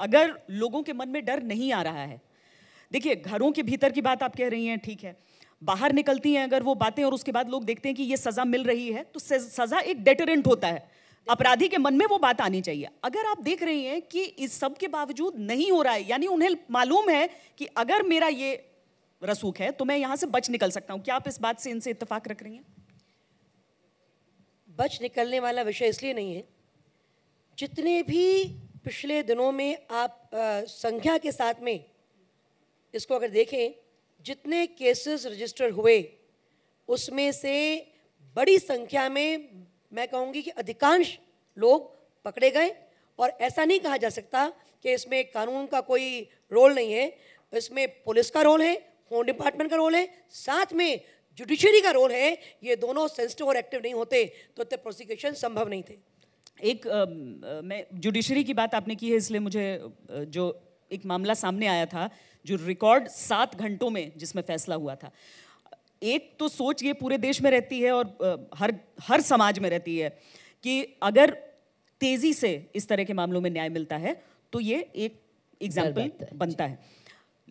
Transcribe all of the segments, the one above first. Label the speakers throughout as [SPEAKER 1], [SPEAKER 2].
[SPEAKER 1] अगर लोगों के मन में डर नहीं आ रहा है देखिए घरों के भीतर की बात आप कह रही हैं ठीक है बाहर निकलती हैं अगर वो बातें और उसके बाद लोग देखते हैं कि ये सज़ा मिल रही है तो सज़ा एक डेटरेंट होता है अपराधी के मन में वो बात आनी चाहिए अगर आप देख रही हैं कि इस सब के बावजूद नहीं हो रहा है यानी उन्हें मालूम है कि अगर मेरा ये रसूख है तो मैं यहाँ से बच निकल सकता हूँ क्या आप इस बात से इनसे इतफाक रख रही हैं बच निकलने वाला विषय इसलिए नहीं है जितने भी पिछले दिनों में
[SPEAKER 2] आप संख्या के साथ में इसको अगर देखें जितने केसेस रजिस्टर हुए उसमें से बड़ी संख्या में मैं कहूँगी कि अधिकांश लोग पकड़े गए और ऐसा नहीं कहा जा सकता कि इसमें कानून का कोई रोल नहीं है इसमें पुलिस का रोल है होम डिपार्टमेंट का रोल है साथ में जुडिशरी का रोल है ये दोनों सेंसिटिव और एक्टिव नहीं होते तो प्रोसिक्यूशन संभव नहीं थे
[SPEAKER 1] एक आ, मैं जुडिशरी की बात आपने की है इसलिए मुझे जो एक मामला सामने आया था जो रिकॉर्ड सात घंटों में जिसमें फैसला हुआ था एक तो सोच ये पूरे देश में रहती है और हर हर समाज में रहती है कि अगर तेज़ी से इस तरह के मामलों में न्याय मिलता है तो ये एक एग्जाम्पल बनता है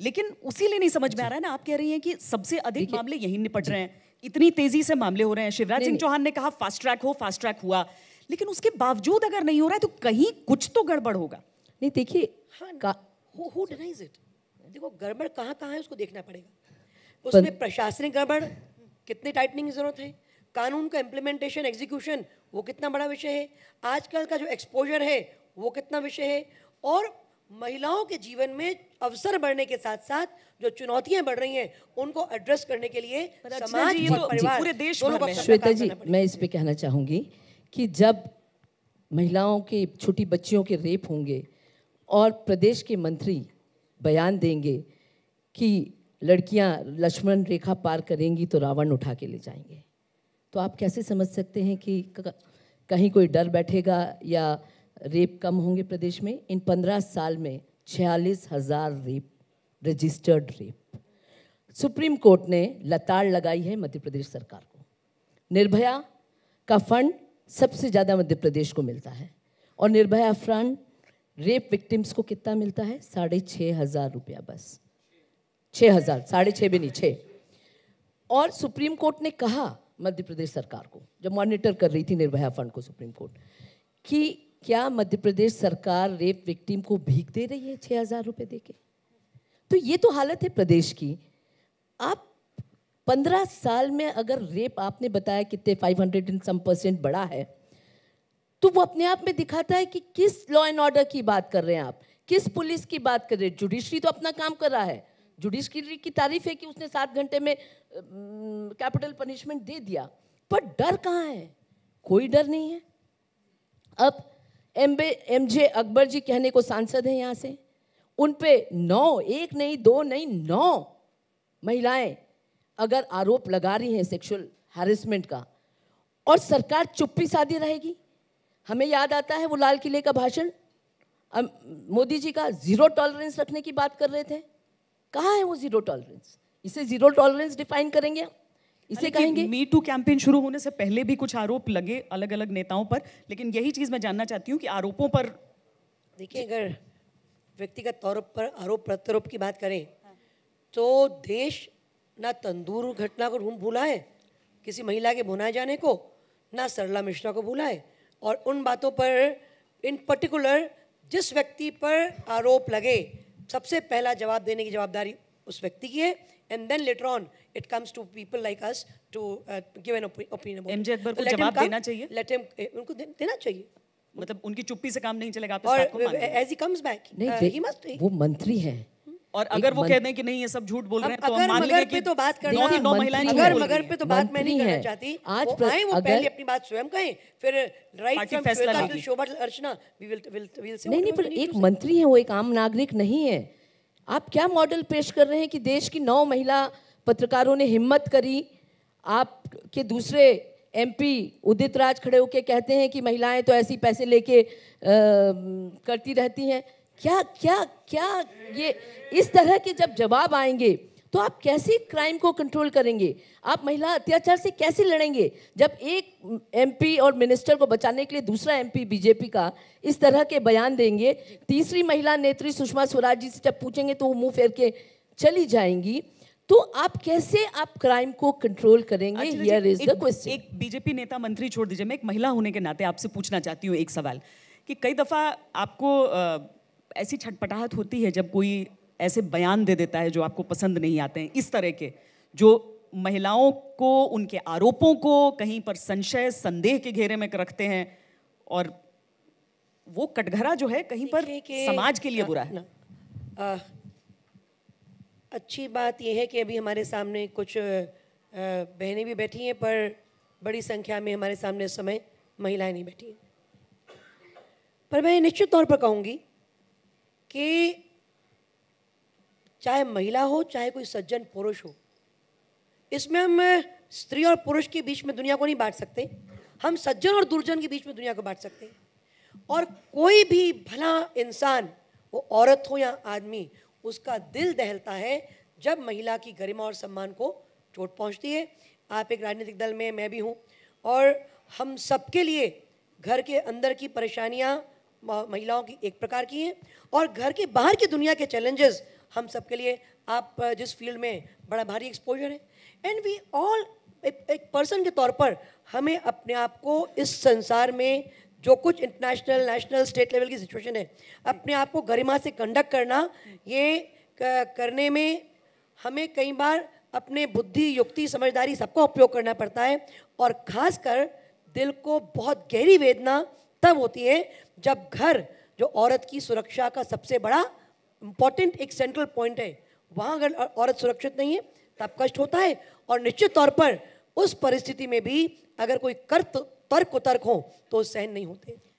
[SPEAKER 1] लेकिन उसी लिए नहीं समझ में आ रहा है ना आप कह रही हैं कि सबसे अधिक मामले यहीं निपट रहे हैं इतनी तेजी से मामले हो रहे हैं शिवराज सिंह चौहान ने कहा फास्ट ट्रैक हो फास्ट ट्रैक हुआ लेकिन उसके बावजूद अगर नहीं हो रहा है तो कहीं कुछ तो गड़बड़ होगा नहीं देखिए हाँ,
[SPEAKER 2] देखो गड़बड़ कहाँ कहाँ है उसको देखना पड़ेगा उसमें प्रशासनिक गड़बड़ कितने टाइटनिंग की जरूरत है कानून का इम्प्लीमेंटेशन एग्जीक्यूशन वो कितना बड़ा विषय है आजकल का जो एक्सपोजर है वो कितना विषय है और महिलाओं के जीवन में अवसर बढ़ने के साथ साथ जो चुनौतियां बढ़ रही हैं उनको एड्रेस करने के लिए समाज और तो परिवार पूरे देश में श्वेता जी
[SPEAKER 3] मैं इस पे कहना चाहूंगी कि जब महिलाओं के छोटी बच्चियों के रेप होंगे और प्रदेश के मंत्री बयान देंगे कि लड़कियां लक्ष्मण रेखा पार करेंगी तो रावण उठा के ले जाएंगे तो आप कैसे समझ सकते हैं कि कहीं कोई डर बैठेगा या रेप कम होंगे प्रदेश में इन पंद्रह साल में छियालीस हज़ार rape registered rape Supreme Court ने लताड़ लगाई है मध्य प्रदेश सरकार को निर्भया का फंड सबसे ज़्यादा मध्य प्रदेश को मिलता है और निर्भया फ्रंट रेप विक्टिम्स को कितना मिलता है साढ़े छः हज़ार रुपया बस छः हज़ार साढ़े छः भी नहीं छः और सुप्रीम कोर्ट ने कहा मध्य प्रदेश सरकार को जब मॉनिटर कर रही थी निर्भया फंड को सुप्रीम कोर्ट कि क्या मध्य प्रदेश सरकार रेप विक्टिम को भीख दे रही है छः हज़ार रुपये दे के तो ये तो हालत है प्रदेश की आप पंद्रह साल में अगर रेप आपने बताया कितने five hundred in some percent बड़ा है तो वो अपने आप में दिखाता है कि किस लॉ एंड ऑर्डर की बात कर रहे हैं आप किस पुलिस की बात कर रहे हैं जुडिशरी तो अपना काम कर रहा है जुडिशरी की तारीफ है कि उसने सात घंटे में कैपिटल पनिशमेंट दे दिया पर डर कहाँ है कोई डर नहीं है अब M M J Akbar ji कहने को सांसद हैं यहाँ से उन पे नौ एक नहीं दो नहीं नौ महिलाएं अगर आरोप लगा रही हैं सेक्सुअल हैरेसमेंट का और सरकार चुप्पी साधी रहेगी हमें याद आता है वो लाल किले का भाषण मोदी जी का ज़ीरो टॉलरेंस रखने की बात कर रहे थे कहाँ है वो ज़ीरो टॉलरेंस इसे ज़ीरो टॉलरेंस डिफाइन करेंगे इसे कहेंगे मी टू कैंपेन शुरू होने से पहले भी कुछ आरोप लगे अलग
[SPEAKER 1] अलग नेताओं पर लेकिन यही चीज़ मैं जानना चाहती हूँ कि आरोपों पर देखिए अगर व्यक्तिगत तौर पर आरोप प्रत्यारोप की बात करें तो देश ना
[SPEAKER 2] तंदूर घटना को भूला है किसी महिला के भुनाए जाने को ना सरला मिश्रा को भूला है और उन बातों पर इन पर्टिकुलर जिस व्यक्ति पर आरोप लगे सबसे पहला जवाब देने की जवाबदारी उस व्यक्ति की है and then later on it comes to people like us to give an opinion op opinion about MJ तो को जवाब देना चाहिए लेट
[SPEAKER 1] हिम उनको देना चाहिए मतलब उनकी चुप्पी से काम नहीं चलेगा आप इस बात को मानिए as he comes back नहीं uh,
[SPEAKER 3] he वो मंत्री हैं
[SPEAKER 1] और अगर वो कह दें कि नहीं ये सब झूठ बोल रहे हैं तो हम मान लेंगे
[SPEAKER 2] कि तो बात कर नौ नौ महिलाएं अगर मगर पे तो बात मैं नहीं करना चाहती आज वो आए वो पहले अपनी बात स्वयं कहें फिर राइट फ्रॉम फैसला to Shobha Archana we will will will say नहीं नहीं पर एक
[SPEAKER 3] मंत्री है वो एक आम नागरिक नहीं है आप क्या मॉडल पेश कर रहे हैं कि देश की नौ महिला पत्रकारों ने हिम्मत करी आप के दूसरे एमपी उदित राज खड़े होकर कहते हैं कि महिलाएं तो ऐसी पैसे लेके करती रहती हैं क्या क्या क्या ये इस तरह के जब जवाब आएंगे तो आप कैसे क्राइम को कंट्रोल करेंगे आप महिला अत्याचार से कैसे लड़ेंगे जब एक एमपी और मिनिस्टर को बचाने के लिए दूसरा एमपी बीजेपी का इस तरह के बयान देंगे तीसरी महिला नेत्री सुषमा स्वराज जी से जब पूछेंगे तो वो मुंह फेर के चली जाएंगी तो आप कैसे आप क्राइम को कंट्रोल करेंगे हियर इज द क्वेश्चन
[SPEAKER 1] एक बीजेपी नेता मंत्री छोड़ दीजिए मैं एक महिला होने के नाते आपसे पूछना चाहती हूँ एक सवाल कि कई दफ़ा आपको आ, ऐसी छटपटाहट होती है जब कोई ऐसे बयान दे देता है जो आपको पसंद नहीं आते हैं इस तरह के जो महिलाओं को उनके आरोपों को कहीं पर संशय संदेह के घेरे में रखते हैं और वो कटघरा जो है कहीं पर के समाज के लिए बुरा है
[SPEAKER 2] आ, अच्छी बात यह है कि अभी हमारे सामने कुछ बहनें भी बैठी हैं पर बड़ी संख्या में हमारे सामने समय महिलाएं नहीं बैठी हैं पर मैं निश्चित तौर पर कहूंगी कि चाहे महिला हो चाहे कोई सज्जन पुरुष हो इसमें हम स्त्री और पुरुष के बीच में दुनिया को नहीं बांट सकते हम सज्जन और दुर्जन के बीच में दुनिया को बांट सकते हैं और कोई भी भला इंसान वो औरत हो या आदमी उसका दिल दहलता है जब महिला की गरिमा और सम्मान को चोट पहुंचती है आप एक राजनीतिक दल में मैं भी हूँ और हम सबके लिए घर के अंदर की परेशानियाँ महिलाओं की एक प्रकार की हैं और घर के बाहर की दुनिया के चैलेंजेस हम सब के लिए आप जिस फील्ड में बड़ा भारी एक्सपोजर है एंड वी ऑल एक पर्सन के तौर पर हमें अपने आप को इस संसार में जो कुछ इंटरनेशनल नेशनल स्टेट लेवल की सिचुएशन है अपने आप को गरिमा से कंडक्ट करना ये करने में हमें कई बार अपने बुद्धि युक्ति समझदारी सबका उपयोग करना पड़ता है और खासकर दिल को बहुत गहरी वेदना तब होती है जब घर जो औरत की सुरक्षा का सबसे बड़ा इम्पॉर्टेंट एक सेंट्रल पॉइंट है वहाँ अगर औरत सुरक्षित नहीं है तब कष्ट होता है और निश्चित तौर पर उस परिस्थिति में भी अगर कोई कर्त तर्क तर्क हो तो सहन नहीं होते